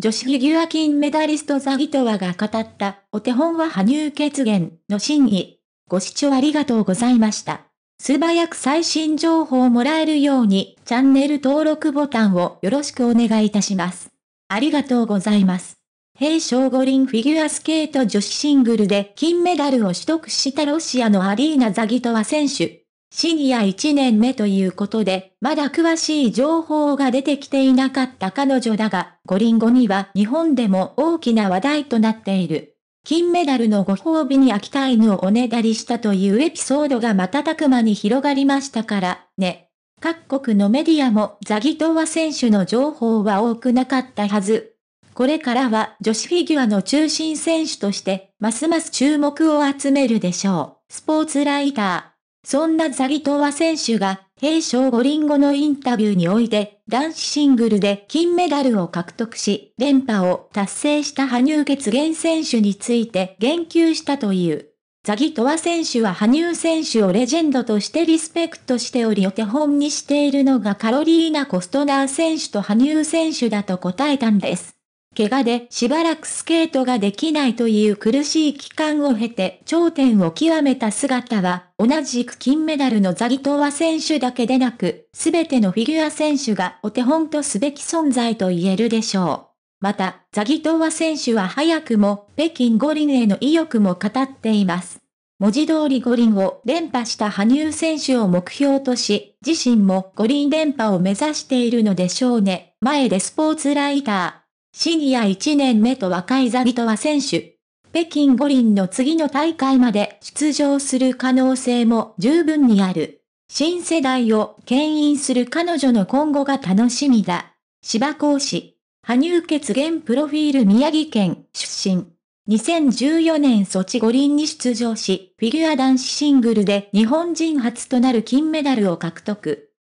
女子フィギュア金メダリストザギトワが語った、お手本は羽生結弦の真意。ご視聴ありがとうございました。素早く最新情報をもらえるように、チャンネル登録ボタンをよろしくお願いいたします。ありがとうございます。平昌五輪フィギュアスケート女子シングルで金メダルを取得したロシアのアリーナ・ザギトワ選手。シニア1年目ということで、まだ詳しい情報が出てきていなかった彼女だが、五輪後には日本でも大きな話題となっている。金メダルのご褒美に秋田犬をおねだりしたというエピソードが瞬く間に広がりましたからね。各国のメディアもザギトワ選手の情報は多くなかったはず。これからは女子フィギュアの中心選手として、ますます注目を集めるでしょう。スポーツライター。そんなザギトワ選手が、平昌五輪後のインタビューにおいて、男子シングルで金メダルを獲得し、連覇を達成した羽生結弦選手について言及したという。ザギトワ選手は羽生選手をレジェンドとしてリスペクトしておりお手本にしているのがカロリーナ・コストナー選手と羽生選手だと答えたんです。怪我でしばらくスケートができないという苦しい期間を経て頂点を極めた姿は、同じく金メダルのザギトワ選手だけでなく、すべてのフィギュア選手がお手本とすべき存在と言えるでしょう。また、ザギトワ選手は早くも北京五輪への意欲も語っています。文字通り五輪を連覇した羽生選手を目標とし、自身も五輪連覇を目指しているのでしょうね。前でスポーツライター。シニア1年目と若いザギトワ選手。北京五輪の次の大会まで出場する可能性も十分にある。新世代を牽引する彼女の今後が楽しみだ。芝講師。羽生結弦プロフィール宮城県出身。2014年ソチ五輪に出場し、フィギュア男子シングルで日本人初となる金メダルを獲得。